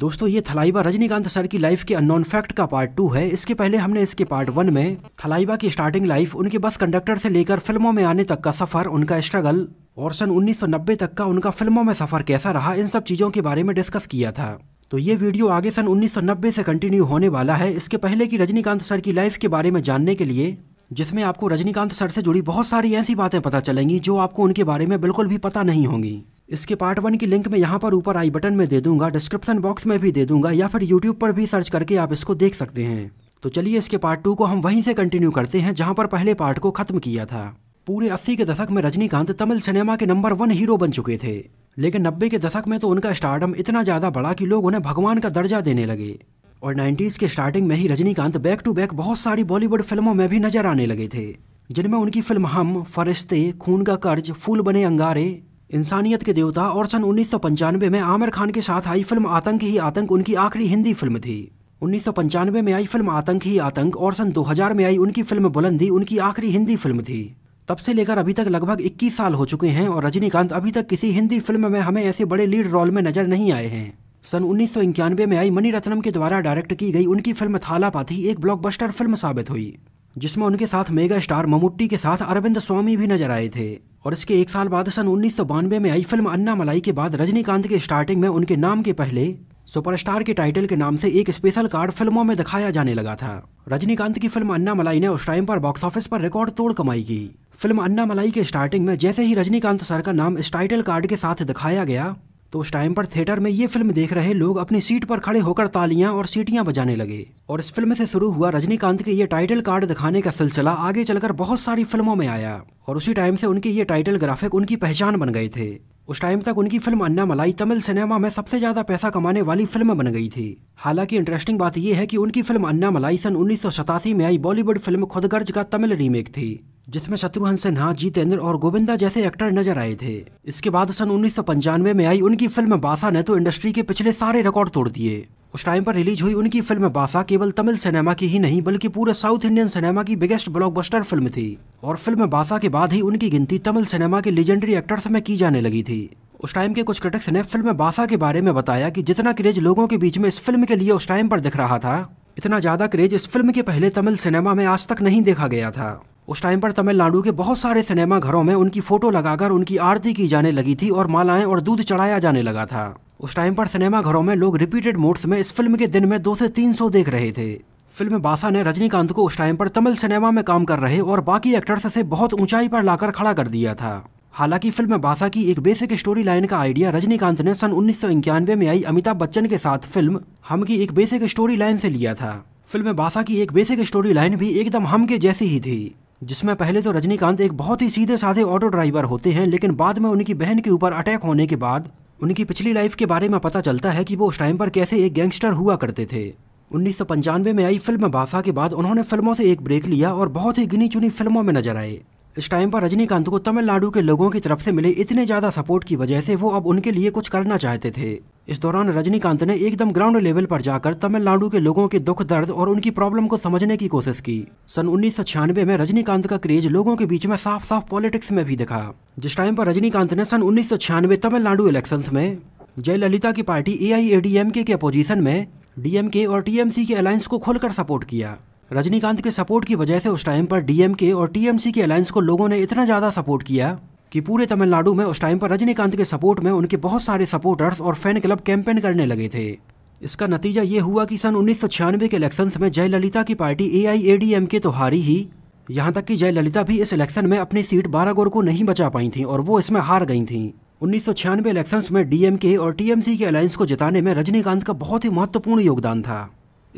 दोस्तों ये थलाइबा रजनीकांत सर की लाइफ के अननोन फैक्ट का पार्ट टू है इसके पहले हमने इसके पार्ट वन में थलाइबा की स्टार्टिंग लाइफ उनके बस कंडक्टर से लेकर फिल्मों में आने तक का सफर उनका स्ट्रगल और सन 1990 तक का उनका फिल्मों में सफर कैसा रहा इन सब चीजों के बारे में डिस्कस किया था तो ये वीडियो आगे सन उन्नीस से कंटिन्यू होने वाला है इसके पहले की रजनीकांत सर की लाइफ के बारे में जानने के लिए जिसमें आपको रजनीकांत सर से जुड़ी बहुत सारी ऐसी बातें पता चलेंगी जो आपको उनके बारे में बिल्कुल भी पता नहीं होंगी इसके पार्ट वन की लिंक मैं यहाँ पर ऊपर आई बटन में दे दूंगा डिस्क्रिप्शन बॉक्स में भी दे दूंगा या फिर यूट्यूब पर भी सर्च करके आप इसको देख सकते हैं तो चलिए इसके पार्ट टू को हम वहीं से कंटिन्यू करते हैं जहाँ पर पहले पार्ट को खत्म किया था पूरे अस्सी के दशक में रजनीकांत तमिल सिनेमा के नंबर वन हीरो बन चुके थे लेकिन नब्बे के दशक में तो उनका स्टार्टम इतना ज़्यादा बढ़ा कि लोग उन्हें भगवान का दर्जा देने लगे और 90s के स्टार्टिंग में ही रजनीकांत बैक टू बैक बहुत सारी बॉलीवुड फिल्मों में भी नजर आने लगे थे जिनमें उनकी फिल्म हम फरिश्ते खून का कर्ज फूल बने अंगारे इंसानियत के देवता और सन उन्नीस में आमिर खान के साथ आई फिल्म आतंक ही आतंक उनकी आखिरी हिंदी फिल्म थी उन्नीस में आई फिल्म आतंक ही आतंक और सन 2000 में आई उनकी फिल्म बुलंदी उनकी आखिरी हिंदी फिल्म थी तब से लेकर अभी तक लगभग 21 साल हो चुके हैं और रजनीकांत अभी तक किसी हिंदी फिल्म में हमें ऐसे बड़े लीड रोल में नजर नहीं आए हैं सन उन्नीस में आई मणिरत्नम के द्वारा डायरेक्ट की गई उनकी फिल्म थालापाथी एक ब्लॉकबस्टर फिल्म साबित हुई जिसमें उनके साथ मेगा स्टार ममुट्टी के साथ अरविंद स्वामी भी नजर आए थे और इसके एक साल बाद सन उन्नीस में आई फिल्म अन्ना मलाई के बाद रजनीकांत के स्टार्टिंग में उनके नाम के पहले सुपरस्टार के टाइटल के नाम से एक स्पेशल कार्ड फिल्मों में दिखाया जाने लगा था रजनीकांत की फिल्म अन्ना मलाई ने उस टाइम पर बॉक्स ऑफिस पर रिकॉर्ड तोड़ कमाई की फिल्म अन्ना मलाई के स्टार्टिंग में जैसे ही रजनीकांत सर का नाम इस टाइटल कार्ड के साथ दिखाया गया तो उस टाइम पर थिएटर में ये फिल्म देख रहे लोग अपनी सीट पर खड़े होकर तालियां और सीटियां बजाने लगे और इस फिल्म से शुरू हुआ रजनीकांत के ये टाइटल कार्ड दिखाने का सिलसिला आगे चलकर बहुत सारी फिल्मों में आया और उसी टाइम से उनके ये टाइटल ग्राफिक उनकी पहचान बन गए थे उस टाइम तक उनकी फिल्म अन्ना मलाई तमिल सिनेमा में सबसे ज्यादा पैसा कमाने वाली फिल्म बन गई थी हालांकि इंटरेस्टिंग बात यह है कि उनकी फिल्म अन्ना मलाई सन उन्नीस में आई बॉलीवुड फिल्म खुदगर्ज का तमिल रीमेक थी जिसमें शत्रुघ्न सिन्हा जितेंद्र और गोविंदा जैसे एक्टर नजर आए थे इसके बाद सन उन्नीस में आई उनकी फिल्म बासा ने तो इंडस्ट्री के पिछले सारे रिकॉर्ड तोड़ दिए उस टाइम पर रिलीज हुई उनकी फिल्म बासा केवल तमिल सिनेमा की ही नहीं बल्कि पूरे साउथ इंडियन सिनेमा की बिगेस्ट ब्लॉकबस्टर फिल्म थी और फिल्म बासा के बाद ही उनकी गिनती तमिल सिनेमा के लेजेंडरी एक्टर्स में की जाने लगी थी उस टाइम के कुछ क्रिटिक्स ने फिल्म बासा के बारे में बताया कि जितना क्रेज लोगों के बीच में इस फिल्म के लिए उस टाइम पर दिख रहा था इतना ज्यादा क्रेज इस फिल्म के पहले तमिल सिनेमा में आज तक नहीं देखा गया था उस टाइम पर तमिलनाडु के बहुत सारे सिनेमा घरों में उनकी फ़ोटो लगाकर उनकी आरती की जाने लगी थी और मालाएं और दूध चढ़ाया जाने लगा था उस टाइम पर सिनेमा घरों में लोग रिपीटेड मोड्स में इस फिल्म के दिन में दो से तीन सौ देख रहे थे फिल्म बासा ने रजनीकांत को उस टाइम पर तमिल सिनेमा में काम कर रहे और बाकी एक्टर्स से बहुत ऊंचाई पर लाकर खड़ा कर दिया था हालांकि फिल्म बासा की एक बेसिक स्टोरी लाइन का आइडिया रजनीकांत ने सन उन्नीस में आई अमिताभ बच्चन के साथ फिल्म हम की एक बेसिक स्टोरी लाइन से लिया था फिल्म बासा की एक बेसिक स्टोरी लाइन भी एकदम हम के जैसी ही थी जिसमें पहले तो रजनीकांत एक बहुत ही सीधे साधे ऑटो ड्राइवर होते हैं लेकिन बाद में उनकी बहन के ऊपर अटैक होने के बाद उनकी पिछली लाइफ के बारे में पता चलता है कि वो उस टाइम पर कैसे एक गैंगस्टर हुआ करते थे उन्नीस में आई फिल्म बासा के बाद उन्होंने फिल्मों से एक ब्रेक लिया और बहुत ही गिनी चुनी फिल्मों में नजर आए इस टाइम पर रजनीकांत को तमिलनाडु के लोगों की तरफ से मिले इतने ज्यादा सपोर्ट की वजह से वो अब उनके लिए कुछ करना चाहते थे इस दौरान रजनीकांत ने एकदम ग्राउंड लेवल पर जाकर तमिलनाडु के लोगों के दुख दर्द और उनकी प्रॉब्लम को समझने की कोशिश की सन उन्नीस में रजनीकांत का क्रेज लोगों के बीच में साफ साफ पॉलिटिक्स में भी दिखा जिस टाइम पर रजनीकांत ने सन उन्नीस तमिलनाडु इलेक्शन में जयललिता की पार्टी ए के अपोजिशन में डीएमके और टीएमसी के अलायंस को खोलकर सपोर्ट किया रजनीकांत के सपोर्ट की वजह से उस टाइम पर डीएमके और टीएमसी के अलायंस को लोगों ने इतना ज़्यादा सपोर्ट किया कि पूरे तमिलनाडु में उस टाइम पर रजनीकांत के सपोर्ट में उनके बहुत सारे सपोर्टर्स और फैन क्लब कैंपेन करने लगे थे इसका नतीजा ये हुआ कि सन उन्नीस के इलेक्शंस में जयललिता की पार्टी ए तो हारी ही यहाँ तक कि जयललिता भी इस इलेक्शन में अपनी सीट बारागोर को नहीं बचा पाई थी और वो इसमें हार गई थी उन्नीस सौ इलेक्शंस में डीएमके और टीएमसी के अलायंस को जिताने में रजनीकांत का बहुत ही महत्वपूर्ण योगदान था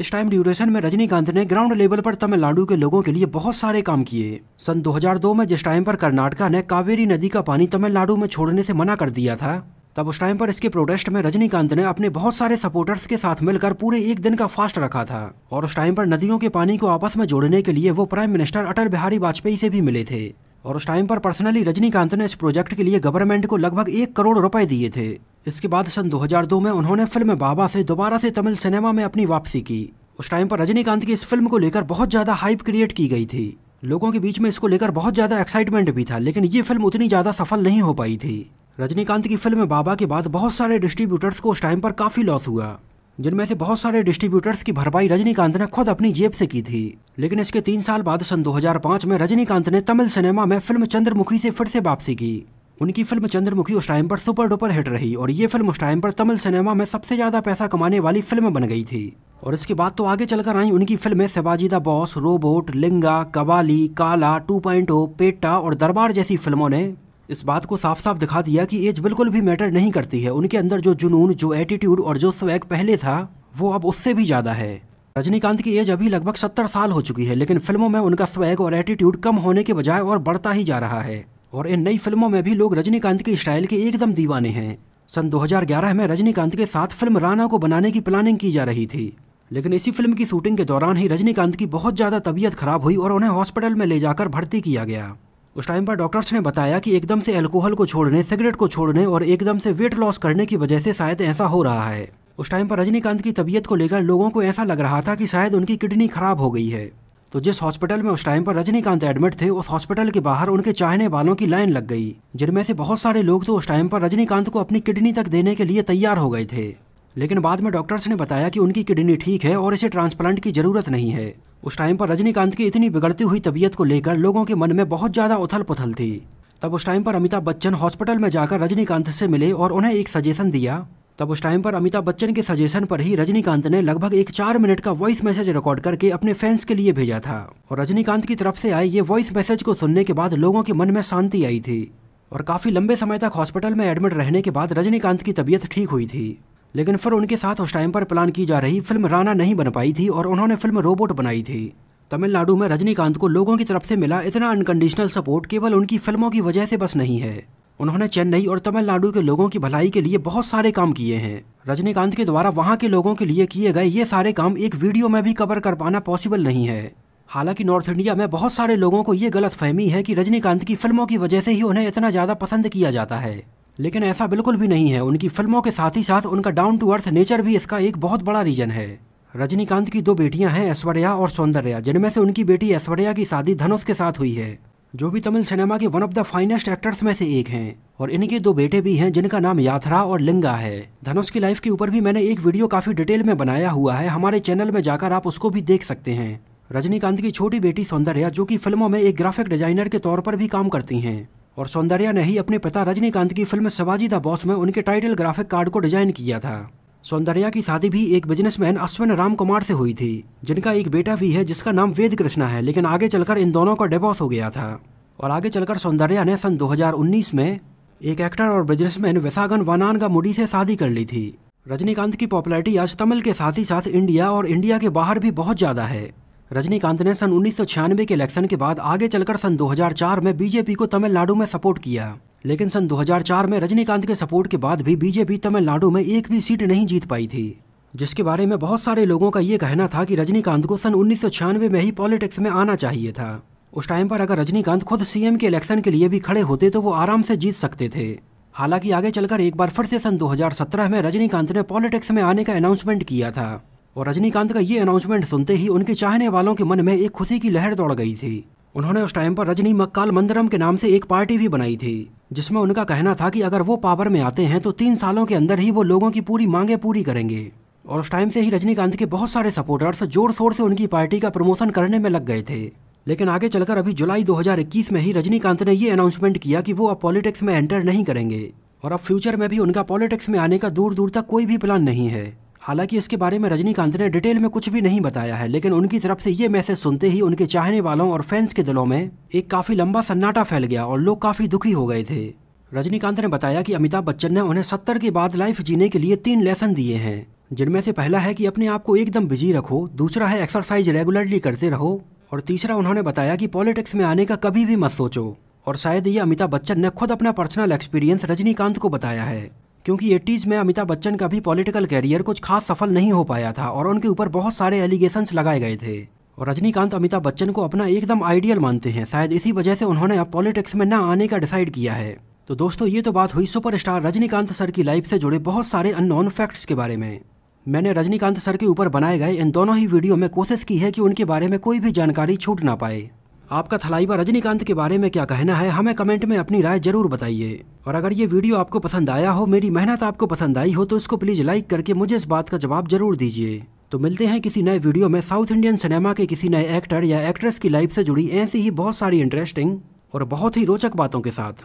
इस टाइम ड्यूरेशन में रजनीकांत ने ग्राउंड लेवल पर तमिलनाडु के लोगों के लिए बहुत सारे काम किए सन 2002 में जिस टाइम पर कर्नाटका ने कावेरी नदी का पानी तमिलनाडु में छोड़ने से मना कर दिया था तब उस टाइम पर इसके प्रोटेस्ट में रजनीकांत ने अपने बहुत सारे सपोर्टर्स के साथ मिलकर पूरे एक दिन का फास्ट रखा था और उस टाइम पर नदियों के पानी को आपस में जोड़ने के लिए वो प्राइम मिनिस्टर अटल बिहारी वाजपेयी से भी मिले थे और उस टाइम पर पर्सनली रजनीकांत ने इस प्रोजेक्ट के लिए गवर्नमेंट को लगभग एक करोड़ रुपए दिए थे इसके बाद सन 2002 में उन्होंने फिल्म बाबा से दोबारा से तमिल सिनेमा में अपनी वापसी की उस टाइम पर रजनीकांत की इस फिल्म को लेकर बहुत ज़्यादा हाइप क्रिएट की गई थी लोगों के बीच में इसको लेकर बहुत ज़्यादा एक्साइटमेंट भी था लेकिन ये फिल्म उतनी ज़्यादा सफल नहीं हो पाई थी रजनीकांत की फिल्म बाबा के बाद बहुत सारे डिस्ट्रीब्यूटर्स को उस टाइम पर काफ़ी लॉस हुआ जिनमें से बहुत सारे डिस्ट्रीब्यूटर्स की भरपाई रजनीकांत ने खुद अपनी जेब से की थी लेकिन इसके तीन साल बाद सन 2005 में रजनीकांत ने तमिल सिनेमा में फिल्म चंद्रमुखी से फिर से वापसी की उनकी फिल्म चंद्रमुखी उस टाइम पर सुपर डुपर हिट रही और ये फिल्म उस टाइम पर तमिल सिनेमा में सबसे ज़्यादा पैसा कमाने वाली फिल्म बन गई थी और इसके बाद तो आगे चलकर आई उनकी फिल्में Shivaji the boss robot Lingaa Kabali Kaala two point oh, पेट्टा और दरबार जैसी फिल्मों ने इस बात को साफ साफ दिखा दिया कि एज बिल्कुल भी मैटर नहीं करती है उनके अंदर जो जुनून जो एटीट्यूड और जो स्वैग पहले था वो अब उससे भी ज़्यादा है रजनीकांत की एज अभी लगभग सत्तर साल हो चुकी है लेकिन फिल्मों में उनका स्वैग और एटीट्यूड कम होने के बजाय और बढ़ता ही जा रहा है और इन नई फिल्मों में भी लोग रजनीकांत के स्टाइल के एकदम दीवाने हैं सन 2011 में रजनीकांत के साथ फिल्म राना को बनाने की प्लानिंग की जा रही थी लेकिन इसी फिल्म की शूटिंग के दौरान ही रजनीकांत की बहुत ज़्यादा तबीयत खराब हुई और उन्हें हॉस्पिटल में ले जाकर भर्ती किया गया उस टाइम पर डॉक्टर्स ने बताया कि एकदम से अल्कोहल को छोड़ने सिगरेट को छोड़ने और एकदम से वेट लॉस करने की वजह से शायद ऐसा हो रहा है उस टाइम पर रजनीकांत की तबीयत को लेकर लोगों को ऐसा लग रहा था कि शायद उनकी किडनी खराब हो गई है तो जिस हॉस्पिटल में उस टाइम पर रजनीकांत एडमिट थे उस हॉस्पिटल के बाहर उनके चाहने वालों की लाइन लग गई जिनमें से बहुत सारे लोग तो उस टाइम पर रजनीकांत को अपनी किडनी तक देने के लिए तैयार हो गए थे लेकिन बाद में डॉक्टर्स ने बताया कि उनकी किडनी ठीक है और इसे ट्रांसप्लांट की जरूरत नहीं है उस टाइम पर रजनीकांत की इतनी बिगड़ती हुई तबीयत को लेकर लोगों के मन में बहुत ज़्यादा उथल पुथल थी तब उस टाइम पर अमिताभ बच्चन हॉस्पिटल में जाकर रजनीकांत से मिले और उन्हें एक सजेशन दिया तब उस टाइम पर अमिताभ बच्चन के सजेशन पर ही रजनीकांत ने लगभग एक चार मिनट का वॉइस मैसेज रिकॉर्ड करके अपने फैंस के लिए भेजा था और रजनीकांत की तरफ से आए ये वॉइस मैसेज को सुनने के बाद लोगों के मन में शांति आई थी और काफ़ी लंबे समय तक हॉस्पिटल में एडमिट रहने के बाद रजनीकांत की तबीयत ठीक हुई थी लेकिन फिर उनके साथ उस टाइम पर प्लान की जा रही फिल्म राना नहीं बन पाई थी और उन्होंने फिल्म रोबोट बनाई थी तमिलनाडु में रजनीकांत को लोगों की तरफ से मिला इतना अनकंडीशनल सपोर्ट केवल उनकी फिल्मों की वजह से बस नहीं है उन्होंने चेन्नई और तमिलनाडु के लोगों की भलाई के लिए बहुत सारे काम किए हैं रजनीकांत के द्वारा वहाँ के लोगों के लिए किए गए ये सारे काम एक वीडियो में भी कवर कर पाना पॉसिबल नहीं है हालांकि नॉर्थ इंडिया में बहुत सारे लोगों को ये गलत फहमी है कि रजनीकांत की फिल्मों की वजह से ही उन्हें इतना ज़्यादा पसंद किया जाता है लेकिन ऐसा बिल्कुल भी नहीं है उनकी फिल्मों के साथ ही साथ उनका डाउन टू अर्थ नेचर भी इसका एक बहुत बड़ा रीजन है रजनीकांत की दो बेटियां हैं ऐश्वर्या और सौंदर्या जिनमें से उनकी बेटी ऐश्वर्या की शादी धनुष के साथ हुई है जो भी तमिल सिनेमा के one of the finest actors में से एक हैं और इनके दो बेटे भी हैं जिनका नाम याथरा और लिंगा है धनुष की लाइफ के ऊपर भी मैंने एक वीडियो काफी डिटेल में बनाया हुआ है हमारे चैनल में जाकर आप उसको भी देख सकते हैं रजनीकांत की छोटी बेटी सौंदर्या जो कि फिल्मों में एक ग्राफिक डिजाइनर के तौर पर भी काम करती हैं और सौंदर्या ने ही अपने पिता रजनीकांत की फिल्म सवाजी द बॉस में उनके टाइटल ग्राफिक कार्ड को डिजाइन किया था सौंदर्या की शादी भी एक बिजनेसमैन अश्विन राम कुमार से हुई थी जिनका एक बेटा भी है जिसका नाम वेद कृष्णा है लेकिन आगे चलकर इन दोनों का डिवोर्स हो गया था और आगे चलकर सौंदर्या ने सन 2019 में एक एक्टर और बिजनेसमैन विशागन वानान का मुडी से शादी कर ली थी रजनीकांत की पॉपुलैरिटी आज तमिल के साथ ही साथ इंडिया और इंडिया के बाहर भी बहुत ज़्यादा है रजनीकांत ने सन उन्नीस के इलेक्शन के बाद आगे चलकर सन 2004 में बीजेपी को तमिलनाडु में सपोर्ट किया लेकिन सन 2004 में रजनीकांत के सपोर्ट के बाद भी बीजेपी तमिलनाडु में एक भी सीट नहीं जीत पाई थी जिसके बारे में बहुत सारे लोगों का ये कहना था कि रजनीकांत को सन उन्नीस में ही पॉलिटिक्स में आना चाहिए था उस टाइम पर अगर रजनीकांत खुद सीएम के इलेक्शन के लिए भी खड़े होते तो वो आराम से जीत सकते थे हालांकि आगे चलकर एक बार फिर से सन 2017 में रजनीकांत ने पॉलिटिक्स में आने का अनाउंसमेंट किया था और रजनीकांत का ये अनाउंसमेंट सुनते ही उनके चाहने वालों के मन में एक खुशी की लहर दौड़ गई थी उन्होंने उस टाइम पर रजनी मक्काल मंदिरम के नाम से एक पार्टी भी बनाई थी जिसमें उनका कहना था कि अगर वो पावर में आते हैं तो तीन सालों के अंदर ही वो लोगों की पूरी मांगें पूरी करेंगे और उस टाइम से ही रजनीकांत के बहुत सारे सपोर्टर्स जोर शोर से उनकी पार्टी का प्रमोशन करने में लग गए थे लेकिन आगे चलकर अभी जुलाई 2021 में ही रजनीकांत ने ये अनाउंसमेंट किया कि वो अब पॉलिटिक्स में एंटर नहीं करेंगे और अब फ्यूचर में भी उनका पॉलिटिक्स में आने का दूर दूर तक कोई भी प्लान नहीं है हालांकि इसके बारे में रजनीकांत ने डिटेल में कुछ भी नहीं बताया है लेकिन उनकी तरफ से ये मैसेज सुनते ही उनके चाहने वालों और फैंस के दिलों में एक काफ़ी लंबा सन्नाटा फैल गया और लोग काफ़ी दुखी हो गए थे रजनीकांत ने बताया कि अमिताभ बच्चन ने उन्हें सत्तर के बाद लाइफ जीने के लिए तीन लेसन दिए हैं जिनमें से पहला है कि अपने आप को एकदम बिजी रखो दूसरा है एक्सरसाइज रेगुलरली करते रहो और तीसरा उन्होंने बताया कि पॉलिटिक्स में आने का कभी भी मत सोचो और शायद ये अमिताभ बच्चन ने खुद अपना पर्सनल एक्सपीरियंस रजनीकांत को बताया है क्योंकि एटीज़ में अमिताभ बच्चन का भी पॉलिटिकल कैरियर कुछ खास सफल नहीं हो पाया था और उनके ऊपर बहुत सारे एलिगेशंस लगाए गए थे और रजनीकांत अमिताभ बच्चन को अपना एकदम आइडियल मानते हैं शायद इसी वजह से उन्होंने अब पॉलिटिक्स में न आने का डिसाइड किया है तो दोस्तों ये तो बात हुई सुपरस्टार रजनीकांत सर की लाइफ से जुड़े बहुत सारे अननोन फैक्ट्स के बारे में मैंने रजनीकांत सर के ऊपर बनाए गए इन दोनों ही वीडियो में कोशिश की है कि उनके बारे में कोई भी जानकारी छूट ना पाए आपका थलाइवा रजनीकांत के बारे में क्या कहना है हमें कमेंट में अपनी राय जरूर बताइए और अगर ये वीडियो आपको पसंद आया हो मेरी मेहनत आपको पसंद आई हो तो इसको प्लीज़ लाइक करके मुझे इस बात का जवाब जरूर दीजिए तो मिलते हैं किसी नए वीडियो में साउथ इंडियन सिनेमा के किसी नए एक्टर या एक्ट्रेस की लाइफ से जुड़ी ऐसी ही बहुत सारी इंटरेस्टिंग और बहुत ही रोचक बातों के साथ